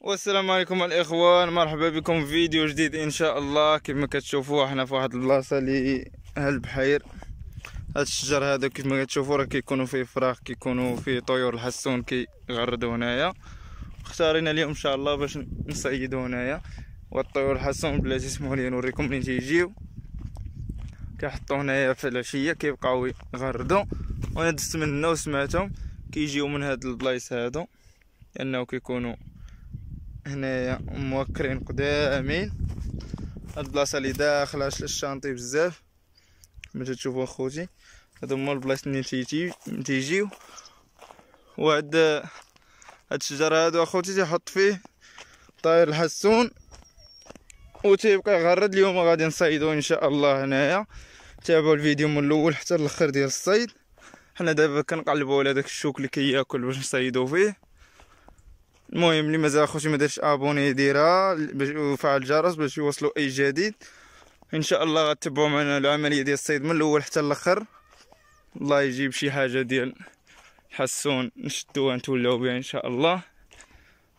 والسلام عليكم الاخوان مرحبا بكم في فيديو جديد ان شاء الله كما كتشوفوا احنا في واحد البلاصه اللي هالبحير هاد الشجر هذا كما كتشوفوا راه كيكونوا فيه فراخ كيكونوا فيه طيور الحسون كيغردوا هنايا اختارينا اليوم ان شاء الله باش نصيدوا هنايا والطيور الحسون بلاتي سمحوا لي نوريكم منين تيجيو كيحطوا هنايا في العشيه كيبقاو يغردوا وانا دزت منه وسمعتهم كيجيو من هاد البلايص هادو لانه كيكونوا هنايا موكرين قدامين هاد البلاصه اللي داخله الشانطي بزاف كما تشوفوا اخوتي هادو هما البلايص اللي تيجي تيجيو وعد هاد الشجر هادو اخوتي تيحط فيه طاير الحسون وتيبقى يغرد اليوم غادي نصيدو ان شاء الله هنايا تابعوا الفيديو من الاول حتى الاخر ديال الصيد حنا دابا كنقلبوا على داك الشوك اللي كياكل كي باش نصيدو فيه المهم اللي مازال اخوتي ما دارش ابوني يديرها وفعل الجرس باش يوصلوا اي جديد ان شاء الله غتبعوا معنا العمليه ديال الصيد من الاول حتى الاخر الله يجيب شي حاجه ديال الحسون نشدوها نتولاو بها ان شاء الله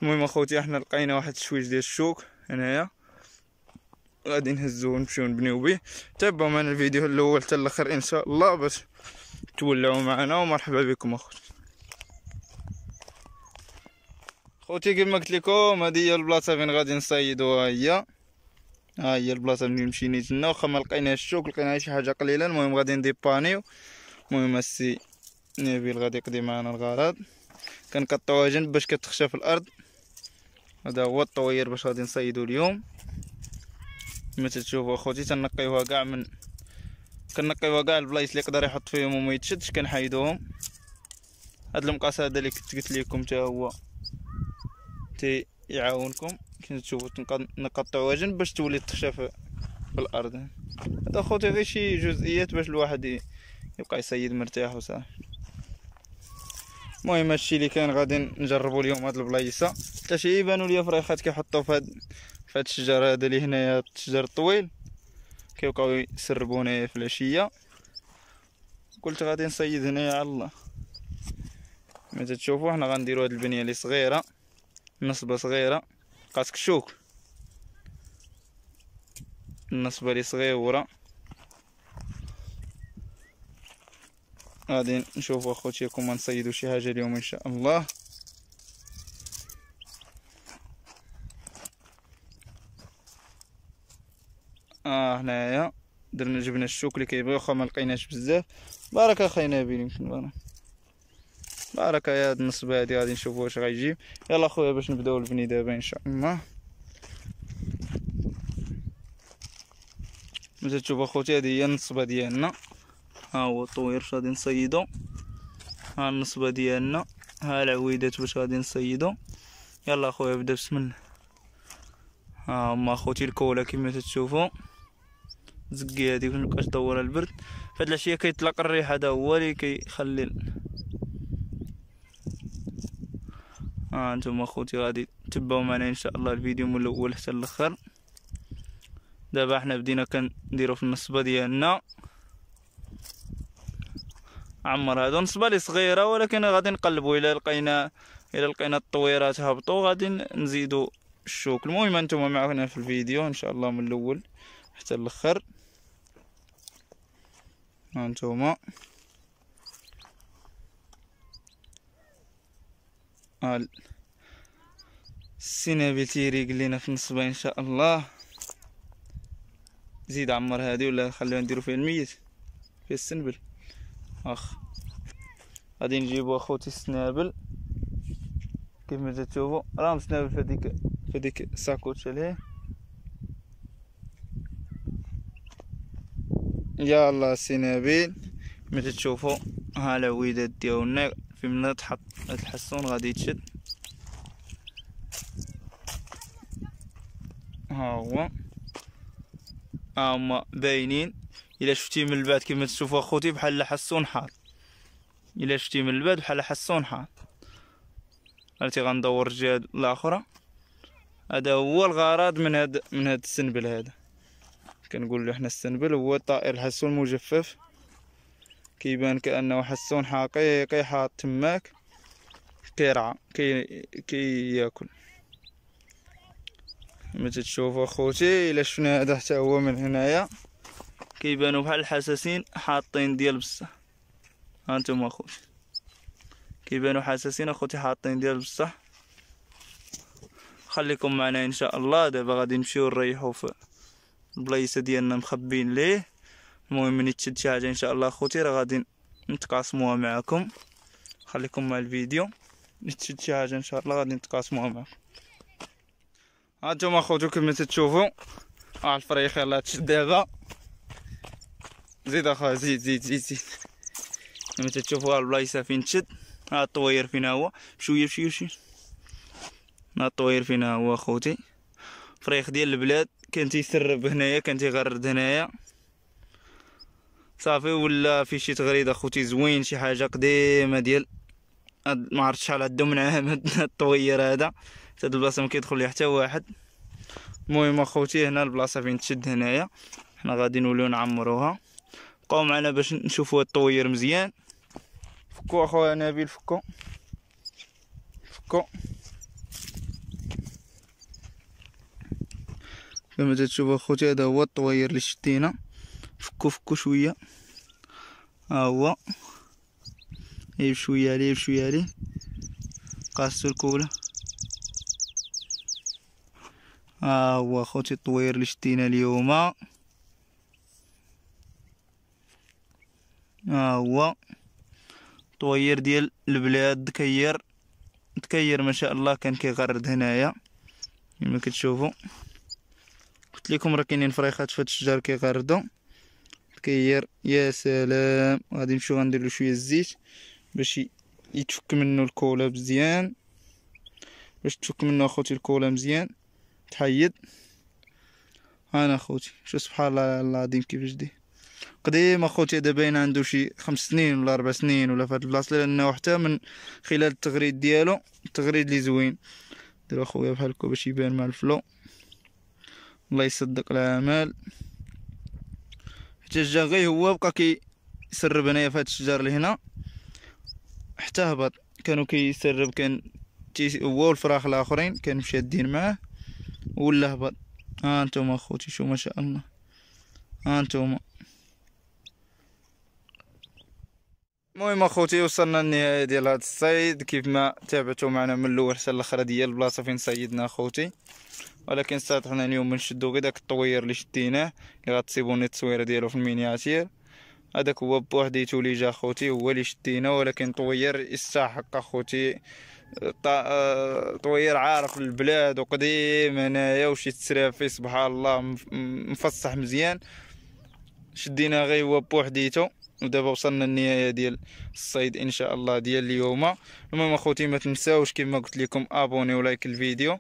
المهم اخوتي احنا لقينا واحد الشويش ديال الشوك هنايا غادي نهزوه ونمشيو نبنيو به تابعوا معنا الفيديو الاول حتى الاخر ان شاء الله باش تولعوا معنا ومرحبا بكم اخوتي خوتي كما قلت لكم هذه هي البلاصه فين غادي نصيدوها هي ها هي البلاصه ملي مشيني تما واخا ما لقيناش الشوك لقينا شي حاجه قليله المهم غادي نديبانيو المهم السي نبيل غادي يقضي معنا الغرض كنقطعوها جنب باش كتخشى في الارض هذا هو الطوير باش غادي نصيدو اليوم كما تشوفوا اخوتي تنقيوها كاع من كنقيوها كاع البلايص اللي يقدر يحط فيهم وما يتشدش كنحيدوهم هاد المقاس هذا اللي كنت قلت لكم حتى هو تي يعاونكم كي تشوفوا نقطع جنب باش تولي تخشى في الارض هذا خوتي غير شي جزئيات باش الواحد يبقى يصيد مرتاح وصافي المهم هادشي اللي كان غادي نجربوا اليوم هاد البلايصه حتى شي يبانوا ليا فريخات كيحطوا في هاد في الشجر هذا اللي هنايا الشجر الطويل كيبقاو يسربوني في العشيه قلت غادي نصيد هنايا على الله ما تشوفوا حنا غنديروا هاد البنيه اللي صغيره نصبه صغيره قاسك شوك النصبه لي صغيره غادي نشوف اخوتي كما نصيدوا شي حاجه اليوم ان شاء الله اه هنايا درنا جبنا الشوك اللي كيبغي واخا ما لقيناش بزاف بارك اخي نبيل يمكن بارك بارك يا هاد النصب هادي غادي نشوفو واش غيجيب يلا خويا باش نبداو البني دابا ان شاء الله مزال تشوف اخوتي هادي هي النصبه ديالنا ها هو الطوير اش غادي نصيدو ها النصبه ديالنا ها العويدات باش غادي نصيدو يلا اخويا بدا بسم الله ها هما اخوتي الكولا كما تشوفوا زقي هذيك مكتدور البرد فهاد العشيه كيطلق الريح هذا هو اللي كيخلي آه نتوما خوتي غادي تبعوا معنا ان شاء الله الفيديو من الاول حتى الاخر دابا حنا بدينا كنديروا في النصبه ديالنا عمر هادو نصبه لي صغيره ولكن غادي نقلبو الى لقينا الى لقينا الطويرات هبطوا غادي نزيدو الشوك المهم انتم معنا في الفيديو ان شاء الله من الاول حتى الاخر هانتوما السينابل تيريق لينا في النصبة ان شاء الله زيد عمر هادي ولا خليها نديرو فيها الميت فيها السنبل اخ غادي نجيبو اخوتي السنابل كيف ما تشوفوا راه السنابل في هذيك في هذيك الساكوتشا لهيه يلا السنابل ما تشوفوا ها العويدات ديالنا في منا تحط هاد الحصون غادي يتشد ها هو ها هما باينين الا شفتي من البعد كما تشوفوا اخوتي بحال حصون حار الا شفتي من البعد بحال حصون حار عرفتي غندور الجهه الاخرى هذا هو الغرض من هاد من هاد السنبل هذا كنقول له حنا السنبل هو طائر الحسون المجفف كيبان كانه حسون حقيقي حاط تماك كيرعى كي كي ياكل كما تشوفوا اخوتي الا شفنا هذا حتى هو من هنايا كيبانوا بحال الحساسين حاطين ديال بصح هانتوما اخوتي كيبانوا حساسين اخوتي حاطين ديال بصح خليكم معنا ان شاء الله دابا غادي نمشيو نريحو في البلايصه ديالنا مخبين ليه المهم ملي تشد شي حاجه ان شاء الله اخوتي راه غادي نتقاسموها معكم خليكم مع الفيديو ملي تشد شي حاجه ان شاء الله غادي نتقاسموها معكم ها نتوما اخوتي كما تشوفوا ها الفريخ يلاه تشد دابا زيد اخويا زيد زيد زيد زيد كما تشوفوا البلايصه فين تشد ها الطوير فين هو بشويه بشويه بشويه ها الطوير فين هو اخوتي فريخ ديال البلاد كان تيسرب هنايا كان تيغرد هنايا صافي ولا في شي تغريده اخوتي زوين شي حاجه قديمه ديال ما عرفتش شحال عدو من عام هاد الطوير هذا هاد البلاصه ما كيدخل ليها حتى واحد المهم اخوتي هنا البلاصه فين تشد هنايا حنا غادي نوليو نعمروها بقاو معنا باش نشوفوا هاد الطوير مزيان فكو اخويا نبيل فكو فكو كما تشوفوا اخوتي هذا هو الطوير اللي شدينا فكو فكو شويه ها هو عيب شويه عليه شويه عليه قاسو الكوله ها هو خوتي الطوير اللي شتينا اليوم ها هو طوير ديال البلاد دكير دكير ما شاء الله كان كيغرد هنايا كما كتشوفوا قلت لكم راه كاينين فريخات في الشجر كيغردوا تكير يا سلام غادي نمشيو له شويه الزيت باش يتفك منه الكولا مزيان باش تفك منه اخوتي الكولا مزيان تحيد انا اخوتي شو سبحان الله العظيم كيفاش دي قديم اخوتي هذا باين عنده شي خمس سنين ولا اربع سنين ولا فهاد البلاصه لانه حتى من خلال التغريد ديالو التغريد لي زوين دير اخويا بحال هكا باش يبان مع الفلو الله يصدق العمل حتى جا غير هو بقى كيسرب هنايا في هاد الشجر لهنا حتى هبط كانوا كيسرب كان هو والفراخ الاخرين كانوا شادين معاه ولا هبط ها انتم اخوتي شو ما شاء الله ها انتم المهم اخوتي وصلنا للنهايه ديال هذا الصيد كيف ما تابعتوا معنا من الاول حتى الاخر ديال البلاصه فين صيدنا اخوتي ولكن حنا اليوم نشدو غير داك الطوير اللي شديناه اللي غتصيبوني التصويره ديالو في المينياتير هذاك هو بوحديتو اللي جا اخوتي هو اللي شدينا ولكن طوير يستحق اخوتي آه، طوير عارف البلاد وقديم هنايا وشي يتسرى فيه سبحان الله مفصح مزيان شدينا غير هو بوحديتو ودابا وصلنا للنهايه ديال الصيد ان شاء الله ديال اليوم المهم اخوتي ما تنساوش كما قلت لكم ابوني ولايك الفيديو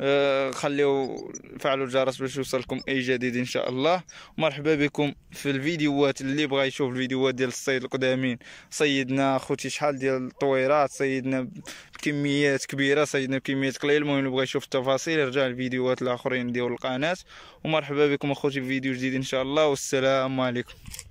آه، خليو فعلوا الجرس باش يوصلكم اي جديد ان شاء الله مرحبا بكم في الفيديوهات اللي بغى يشوف الفيديوهات ديال الصيد القدامين صيدنا اخوتي شحال ديال الطويرات صيدنا بكميات كبيره صيدنا بكميات قليله المهم اللي بغى يشوف التفاصيل يرجع الفيديوهات الاخرين ديال القناه ومرحبا بكم اخوتي في فيديو جديد ان شاء الله والسلام عليكم